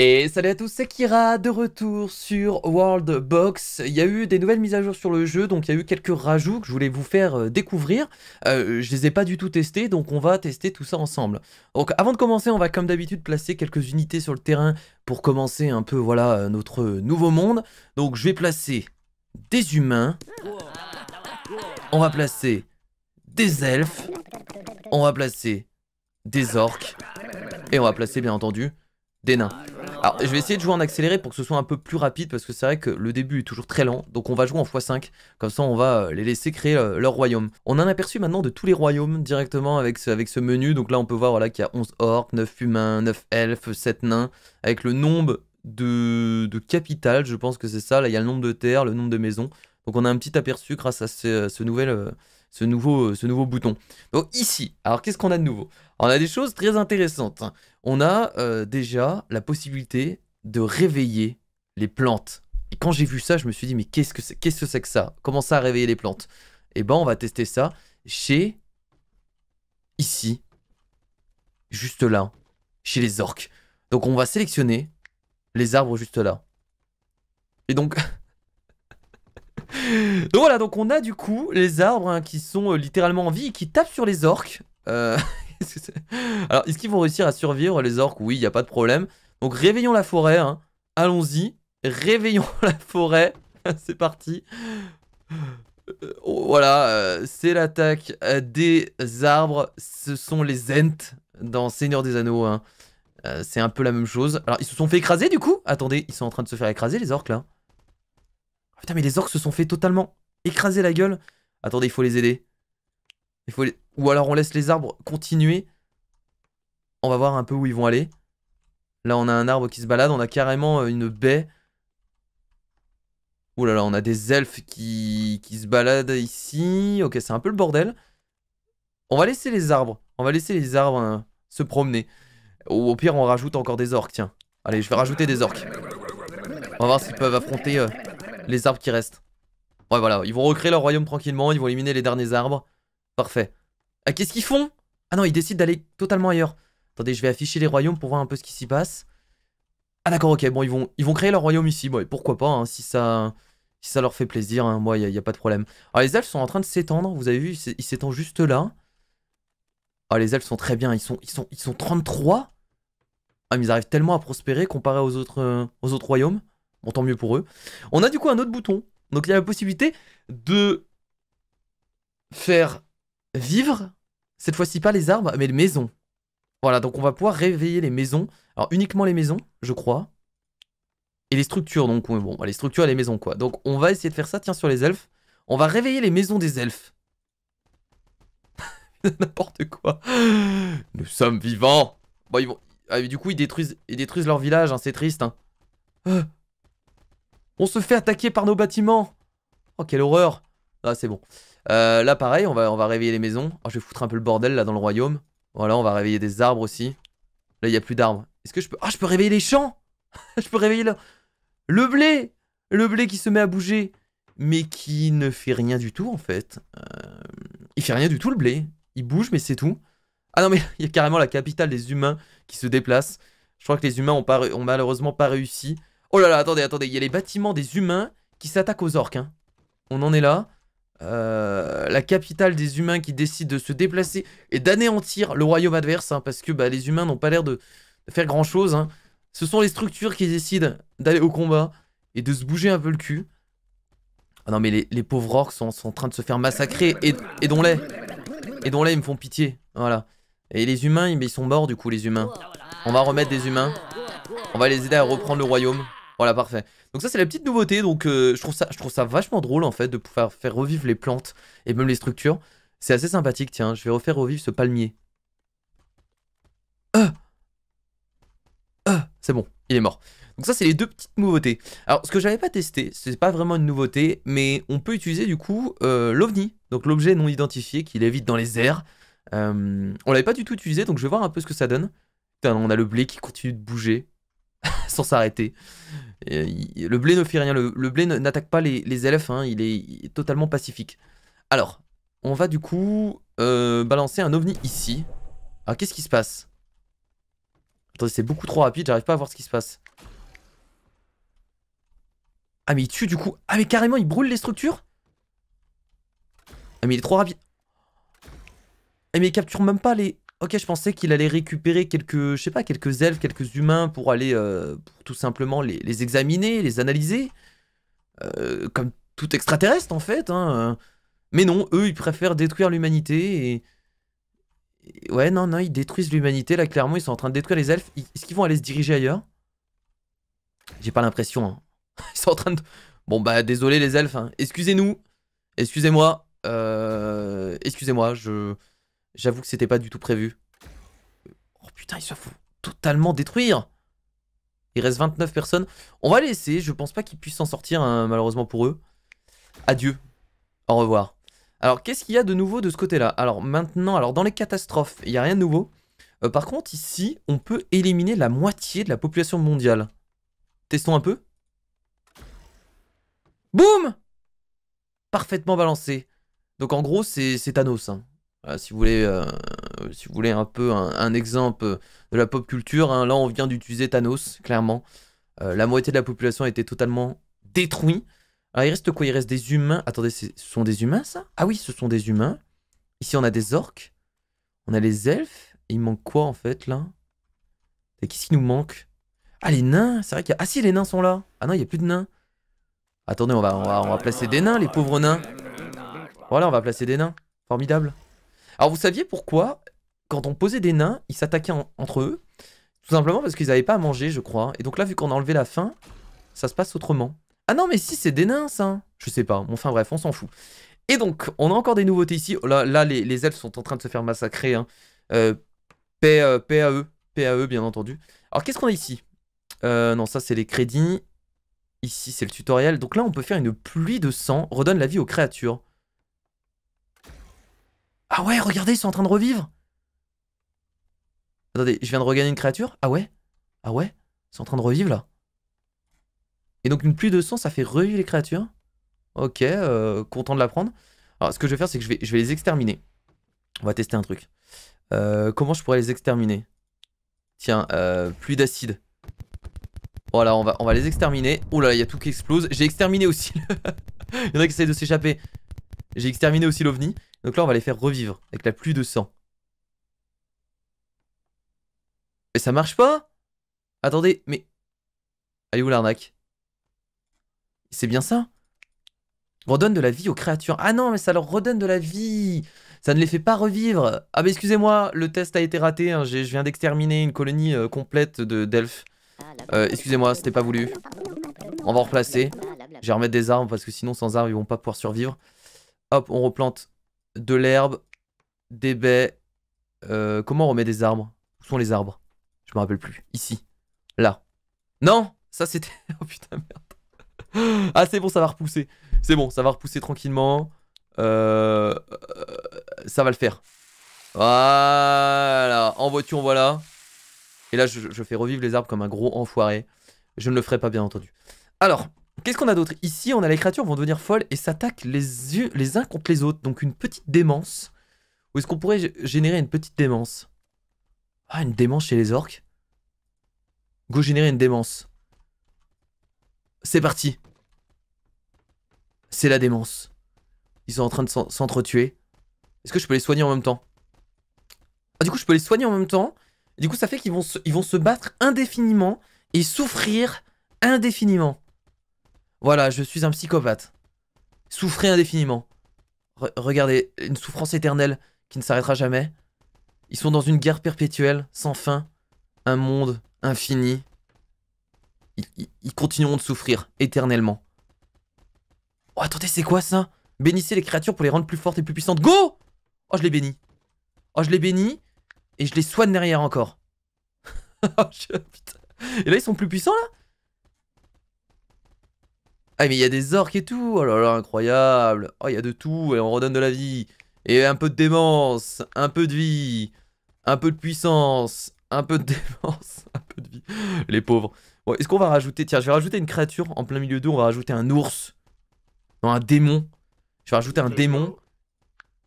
Et salut à tous, c'est Kira de retour sur World Box. Il y a eu des nouvelles mises à jour sur le jeu, donc il y a eu quelques rajouts que je voulais vous faire euh, découvrir. Euh, je les ai pas du tout testés, donc on va tester tout ça ensemble. Donc avant de commencer, on va comme d'habitude placer quelques unités sur le terrain pour commencer un peu voilà euh, notre nouveau monde. Donc je vais placer des humains, on va placer des elfes, on va placer des orques, et on va placer bien entendu des nains. Alors, je vais essayer de jouer en accéléré pour que ce soit un peu plus rapide, parce que c'est vrai que le début est toujours très lent, donc on va jouer en x5, comme ça on va euh, les laisser créer euh, leur royaume. On a un aperçu maintenant de tous les royaumes directement avec ce, avec ce menu, donc là on peut voir qu'il y a 11 orques, 9 humains, 9 elfes, 7 nains, avec le nombre de, de capitales, je pense que c'est ça, là il y a le nombre de terres, le nombre de maisons, donc on a un petit aperçu grâce à ce, nouvel, euh, ce, nouveau, ce nouveau bouton. Donc ici, alors qu'est-ce qu'on a de nouveau on a des choses très intéressantes. Hein. On a euh, déjà la possibilité de réveiller les plantes. Et quand j'ai vu ça, je me suis dit, mais qu'est-ce que c'est que, ça Comment ça réveiller les plantes Eh ben, on va tester ça chez... Ici. Juste là. Chez les orques. Donc, on va sélectionner les arbres juste là. Et donc... donc voilà, donc on a du coup les arbres hein, qui sont euh, littéralement en vie et qui tapent sur les orques. Euh... Alors, est-ce qu'ils vont réussir à survivre, les orques Oui, il n'y a pas de problème. Donc, réveillons la forêt. Hein. Allons-y. Réveillons la forêt. c'est parti. Euh, oh, voilà, euh, c'est l'attaque euh, des arbres. Ce sont les Ents dans Seigneur des Anneaux. Hein. c'est un peu la même chose. Alors, ils se sont fait écraser, du coup Attendez, ils sont en train de se faire écraser, les orques, là. putain, mais les orques se sont fait totalement écraser la gueule. Attendez, il faut les aider faut Ou alors on laisse les arbres continuer. On va voir un peu où ils vont aller. Là, on a un arbre qui se balade. On a carrément euh, une baie. Ouh là là, on a des elfes qui, qui se baladent ici. Ok, c'est un peu le bordel. On va laisser les arbres. On va laisser les arbres hein, se promener. Au, pire, on rajoute encore des orques, tiens. Allez, je vais rajouter des orques. On va voir s'ils peuvent affronter euh, les arbres qui restent. Ouais, voilà, ils vont recréer leur royaume tranquillement. Ils vont éliminer les derniers arbres. Parfait. Ah, Qu'est-ce qu'ils font Ah non, ils décident d'aller totalement ailleurs. Attendez, je vais afficher les royaumes pour voir un peu ce qui s'y passe. Ah d'accord, ok, bon, ils vont, ils vont créer leur royaume ici. Bon, pourquoi pas, hein, si, ça, ça leur fait plaisir, hein. moi, il n'y a, pas de problème. Alors, les elfes sont en train de s'étendre, vous avez vu, ils s'étendent juste là. Ah, les elfes sont très bien, ils sont, ils sont, ils sont 33 ah, mais ils arrivent tellement à prospérer comparé aux autres, euh, aux autres royaumes. Bon, tant mieux pour eux. On a du coup un autre bouton. Donc il y a la possibilité de faire vivre, cette fois-ci pas les arbres, mais les maisons. Voilà, donc on va pouvoir réveiller les maisons. Alors uniquement les maisons, je crois. Et les structures, donc bon, les structures et les maisons, quoi. Donc on va essayer de faire ça, tiens, sur les elfes. On va réveiller les maisons des elfes. N'importe quoi. Nous sommes vivants. Bon, ils vont... Ah, du coup, ils détruisent, ils détruisent leur village, hein, c'est triste. Hein. Euh. On se fait attaquer par nos bâtiments. Oh, quelle horreur. Ah, c'est bon. Euh, là, pareil, on va, on va réveiller les maisons. Ah, je vais foutre un peu le bordel là dans le royaume. Voilà, on va réveiller des arbres aussi. Là, il n'y a plus d'arbres. Est-ce que je peux. Ah, je peux réveiller les champs Je peux réveiller le. blé Le blé qui se met à bouger. Mais qui ne fait rien du tout en fait. Euh, il fait rien du tout le blé. Il bouge, mais c'est tout. Ah non, mais il y a carrément la capitale des humains qui se déplace. Je crois que les humains ont, pas, ont malheureusement pas réussi. Oh là là, attendez, attendez. Il y a les bâtiments des humains qui s'attaquent aux orques. Hein. On en est là. Euh, la capitale des humains qui décide de se déplacer et d'anéantir le royaume adverse, hein, parce que bah, les humains n'ont pas l'air de, faire grand-chose. Hein. Ce sont les structures qui décident d'aller au combat et de se bouger un peu le cul. Ah non mais les, pauvres orcs sont, en train de se faire massacrer et, dont les et dont les ils me font pitié. Voilà. Et les humains, ils, ils sont morts du coup les humains. On va remettre des humains. On va les aider à reprendre le royaume. Voilà, parfait. Donc ça, c'est la petite nouveauté. Donc euh, je, trouve ça, je trouve ça vachement drôle, en fait, de pouvoir faire revivre les plantes et même les structures. C'est assez sympathique, tiens. Je vais refaire revivre ce palmier. Ah, ah C'est bon, il est mort. Donc ça, c'est les deux petites nouveautés. Alors, ce que j'avais pas testé, c'est pas vraiment une nouveauté, mais on peut utiliser du coup euh, l'OVNI, donc l'objet non identifié qui lévite dans les airs. Euh, on l'avait pas du tout utilisé, donc je vais voir un peu ce que ça donne. Putain, on a le blé qui continue de bouger s'arrêter. Le blé ne fait rien, le, blé n'attaque pas les, les elfes, hein, il, est, totalement pacifique. Alors, on va du coup euh, balancer un ovni ici. Alors qu'est-ce qui se passe Attendez, c'est beaucoup trop rapide, j'arrive pas à voir ce qui se passe. Ah mais il tue du coup Ah mais carrément il brûle les structures Ah mais il est trop rapide Ah mais il capture même pas les... Ok, je pensais qu'il allait récupérer quelques, je sais pas, quelques elfes, quelques humains pour aller euh, pour tout simplement les, examiner, les analyser. Euh, comme tout extraterrestre en fait. Hein, euh. Mais non, eux, ils préfèrent détruire l'humanité et... Ouais, non, non, ils détruisent l'humanité. Là, clairement, ils sont en train de détruire les elfes. Est-ce qu'ils vont aller se diriger ailleurs J'ai pas l'impression. Hein. Ils sont en train de... Bon, bah, désolé les elfes. Hein. Excusez-nous. Excusez-moi. Excusez-moi, je... J'avoue que c'était pas du tout prévu. Oh putain, ils se font totalement détruire. Il reste 29 personnes. On va laisser. Je pense pas qu'ils puissent s'en sortir, hein, malheureusement pour eux. Adieu. Au revoir. Alors, qu'est-ce qu'il y a de nouveau de ce côté-là Alors, maintenant, alors dans les catastrophes, il n'y a rien de nouveau. Euh, par contre, ici, on peut éliminer la moitié de la population mondiale. Testons un peu. Boum Parfaitement balancé. Donc, en gros, c'est Thanos. Hein. Euh, si, vous voulez, euh, si vous voulez un peu un, exemple de la pop culture, hein, là on vient d'utiliser Thanos, clairement. Euh, la moitié de la population a été totalement détruite. Alors il reste quoi Il reste des humains. Attendez, ce sont des humains ça Ah oui, ce sont des humains. Ici on a des orques. On a les elfes. Il manque quoi en fait là Qu'est-ce qui nous manque Ah les nains C'est vrai qu'il y a... Ah si les nains sont là Ah non, il n'y a plus de nains. Attendez, on va, on va placer des nains, les pauvres nains. Voilà, on va placer des nains. Formidable. Alors vous saviez pourquoi, quand on posait des nains, ils s'attaquaient entre eux Tout simplement parce qu'ils n'avaient pas à manger, je crois. Et donc là, vu qu'on a enlevé la faim, ça se passe autrement. Ah non, mais si, c'est des nains, ça Je sais pas. Bon, enfin bref, on s'en fout. Et donc, on a encore des nouveautés ici. Oh, là, là les, elfes sont en train de se faire massacrer. Hein. Euh, paix, euh, à eux. bien entendu. Alors, qu'est-ce qu'on a ici euh, Non, ça, c'est les crédits. Ici, c'est le tutoriel. Donc là, on peut faire une pluie de sang. Redonne la vie aux créatures. Ah ouais, regardez, ils sont en train de revivre. Attendez, je viens de regagner une créature Ah ouais Ah ouais Ils sont en train de revivre là. Et donc une pluie de sang, ça fait revivre les créatures. Ok, euh, content de l'apprendre. Alors ce que je vais faire, c'est que je vais, je vais les exterminer. On va tester un truc. Euh, comment je pourrais les exterminer Tiens, euh, pluie d'acide. Voilà, on va, on va les exterminer. Oh là, il y a tout qui explose. J'ai exterminé aussi. Le... il y a qui essayent de s'échapper. J'ai exterminé aussi l'ovni. Donc là, on va les faire revivre avec la pluie de sang. Mais ça marche pas Attendez, mais... Allez où l'arnaque C'est bien ça Redonne de la vie aux créatures. Ah non, mais ça leur redonne de la vie Ça ne les fait pas revivre Ah bah excusez-moi, le test a été raté, hein. je viens d'exterminer une colonie euh, complète de d'elfes. Euh, excusez-moi, c'était pas voulu. On va en replacer. Je vais remettre des armes, parce que sinon sans armes, ils vont pas pouvoir survivre. Hop, on replante de l'herbe, des baies. Euh, comment on remet des arbres Où sont les arbres Je me rappelle plus. Ici. Là. Non Ça c'était. oh putain merde. ah c'est bon, ça va repousser. C'est bon, ça va repousser tranquillement. Euh, ça va le faire. Voilà. En voiture, voilà. Et là, je, je, fais revivre les arbres comme un gros enfoiré. Je ne le ferai pas, bien entendu. Alors, Qu'est-ce qu'on a d'autre Ici, on a les créatures vont devenir folles et s'attaquent les, les uns contre les autres. Donc une petite démence. Ou est-ce qu'on pourrait générer une petite démence Ah, une démence chez les orques Go générer une démence. C'est parti. C'est la démence. Ils sont en train de s'entretuer. Est-ce que je peux les soigner en même temps ah, Du coup, je peux les soigner en même temps. du coup, ça fait qu'ils vont, ils vont se battre indéfiniment et souffrir indéfiniment. Voilà, je suis un psychopathe. Souffrez indéfiniment. regardez, une souffrance éternelle qui ne s'arrêtera jamais. Ils sont dans une guerre perpétuelle, sans fin. Un monde infini. Ils, continueront de souffrir éternellement. Oh, attendez, c'est quoi ça Bénissez les créatures pour les rendre plus fortes et plus puissantes. Go Oh, je les bénis. Oh, je les bénis. Et je les soigne derrière encore. oh, Putain. Et là, ils sont plus puissants, là ah mais il y a des orques et tout, oh là là, incroyable. Oh, il y a de tout, et on redonne de la vie. Et un peu de démence, un peu de vie, un peu de puissance, un peu de démence, un peu de vie. Les pauvres. Bon, est-ce qu'on va rajouter... Tiens, je vais rajouter une créature en plein milieu d'eau, on va rajouter un ours. Non, un démon. Je vais rajouter un démon.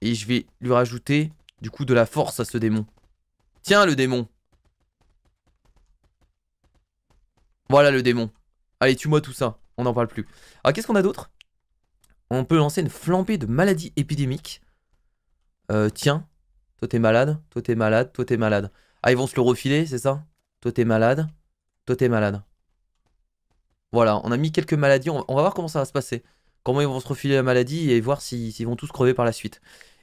Et je vais lui rajouter, du coup, de la force à ce démon. Tiens, le démon. Voilà le démon. Allez, tue-moi tout ça on n'en parle plus. Alors qu'est-ce qu'on a d'autre On peut lancer une flambée de maladies épidémiques. Euh, tiens, toi t'es malade, toi t'es malade, toi t'es malade. Ah, ils vont se le refiler, c'est ça Toi t'es malade, toi t'es malade. Voilà, on a mis quelques maladies, on, va voir comment ça va se passer. Comment ils vont se refiler la maladie et voir s'ils vont tous crever par la suite.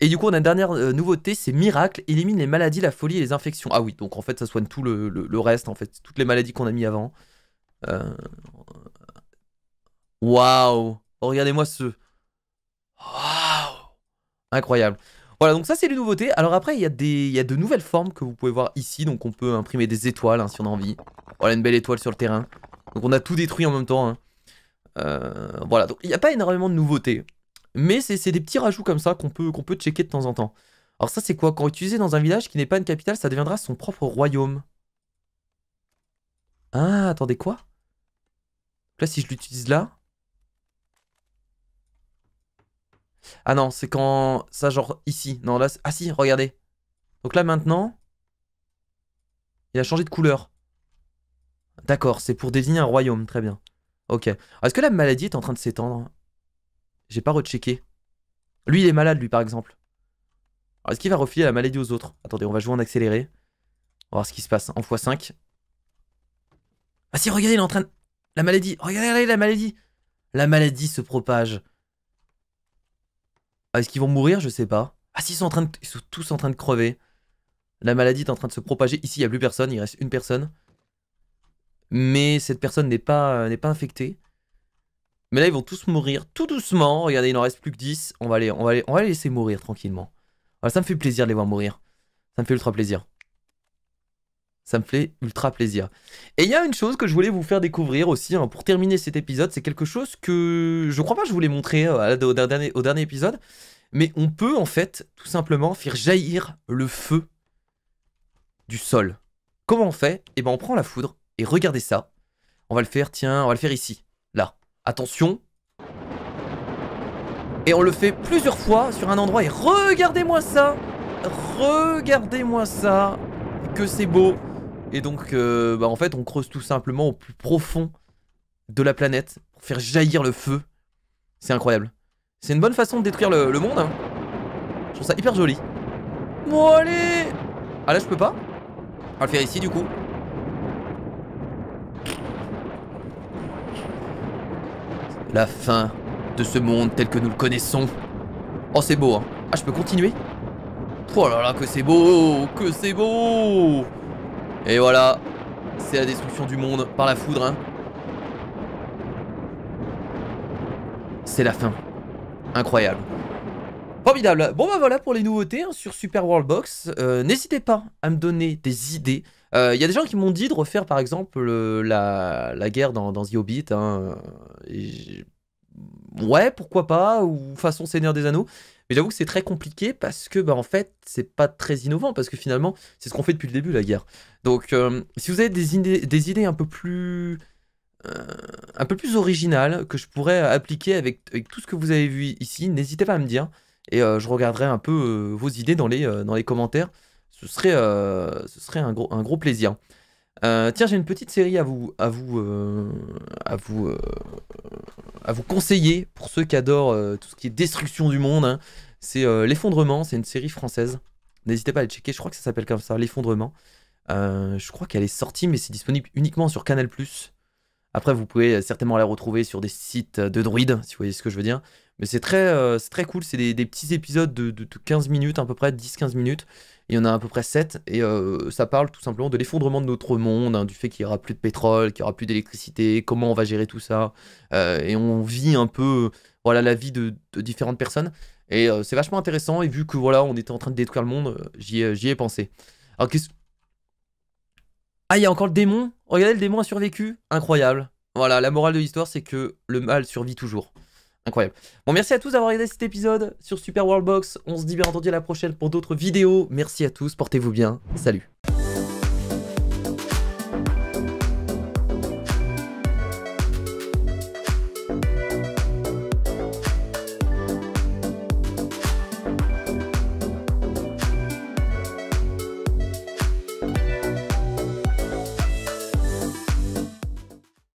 Et du coup, on a une dernière euh, nouveauté, c'est Miracle, élimine les maladies, la folie et les infections. Ah oui, donc en fait, ça soigne tout le, reste, en fait, toutes les maladies qu'on a mis avant. Euh, Waouh oh, Regardez-moi ce... Waouh Incroyable. Voilà, donc ça c'est les nouveautés. Alors après, il y, a des, y a de nouvelles formes que vous pouvez voir ici. Donc on peut imprimer des étoiles hein, si on a envie. Voilà, une belle étoile sur le terrain. Donc on a tout détruit en même temps. Hein. Euh, voilà, donc il n'y a pas énormément de nouveautés. Mais c'est des petits rajouts comme ça qu'on peut, qu'on peut checker de temps en temps. Alors ça c'est quoi Quand utilisé dans un village qui n'est pas une capitale, ça deviendra son propre royaume. Ah, attendez, quoi Là, si je l'utilise là... Ah non, c'est quand... Ça, genre, ici. Non, là... Ah si, regardez. Donc là, maintenant... Il a changé de couleur. D'accord, c'est pour désigner un royaume. Très bien. Ok. Est-ce que la maladie est en train de s'étendre J'ai pas rechecké. Lui, il est malade, lui, par exemple. est-ce qu'il va refiler la maladie aux autres Attendez, on va jouer en accéléré. On va voir ce qui se passe. En x5. Ah si, regardez, il est en train La maladie. Regardez, regardez la maladie. La maladie se propage. Ah, est-ce qu'ils vont mourir Je sais pas. Ah, s'ils sont en train ils sont tous en train de crever. La maladie est en train de se propager. Ici, il n'y a plus personne, il reste une personne. Mais cette personne n'est pas, euh, n'est pas infectée. Mais là, ils vont tous mourir tout doucement. Regardez, il n'en reste plus que 10. On va les, on va on va laisser mourir tranquillement. ça me fait plaisir de les voir mourir. Ça me fait ultra plaisir. Ça me fait ultra plaisir. Et il y a une chose que je voulais vous faire découvrir aussi hein, pour terminer cet épisode. C'est quelque chose que je crois pas que je voulais montrer euh, au, dernier, au dernier épisode. Mais on peut en fait tout simplement faire jaillir le feu du sol. Comment on fait Eh ben on prend la foudre et regardez ça. On va le faire, tiens, on va le faire ici. Là. Attention. Et on le fait plusieurs fois sur un endroit et regardez-moi ça Regardez-moi ça Que c'est beau et donc, euh, bah, en fait, on creuse tout simplement au plus profond de la planète pour faire jaillir le feu. C'est incroyable. C'est une bonne façon de détruire le, monde. Je trouve ça hyper joli. Bon, allez Ah là, je peux pas On va le faire ici, du coup. La fin de ce monde tel que nous le connaissons. Oh, c'est beau, hein. Ah, je peux continuer Oh là là, que c'est beau Que c'est beau et voilà, c'est la destruction du monde par la foudre. Hein. C'est la fin. Incroyable. Formidable. Bon bah voilà pour les nouveautés hein, sur Super World Box. Euh, n'hésitez pas à me donner des idées. Il euh, y a des gens qui m'ont dit de refaire par exemple euh, la, guerre dans, The Hobbit. Hein. ouais, pourquoi pas, ou façon Seigneur des Anneaux. Mais j'avoue que c'est très compliqué parce que, bah, en fait, c'est pas très innovant parce que finalement, c'est ce qu'on fait depuis le début, la guerre. Donc, euh, si vous avez des idées, un peu plus. Euh, un peu plus originales que je pourrais appliquer avec, tout ce que vous avez vu ici, n'hésitez pas à me dire. Et euh, je regarderai un peu vos idées dans les, commentaires. Ce serait, un gros plaisir. Euh, tiens, j'ai une petite série à vous, à vous, euh, à vous, euh, à vous conseiller pour ceux qui adorent tout ce qui est destruction du monde. Hein. C'est l'effondrement. C'est une série française. N'hésitez pas à aller checker. Je crois que ça s'appelle comme ça, l'effondrement. je crois qu'elle est sortie, mais c'est disponible uniquement sur Canal+. Après, vous pouvez euh, certainement la retrouver sur des sites euh, de druides, si vous voyez ce que je veux dire. Mais c'est très, euh, c'est très cool, c'est des, petits épisodes de, 15 minutes à peu près, 10-15 minutes. Il y en a à peu près 7, et ça parle tout simplement de l'effondrement de notre monde, hein, du fait qu'il n'y aura plus de pétrole, qu'il n'y aura plus d'électricité, comment on va gérer tout ça. et on vit un peu voilà, la vie de, de différentes personnes. Et c'est vachement intéressant, et vu que voilà, on était en train de détruire le monde, j'y ai pensé. Alors qu'est-ce ah, il y a encore le démon. Regardez, le démon a survécu. Incroyable. Voilà, la morale de l'histoire, c'est que le mal survit toujours. Incroyable. Bon, merci à tous d'avoir regardé cet épisode sur Super World Box. On se dit bien entendu à la prochaine pour d'autres vidéos. Merci à tous, portez-vous bien. Salut.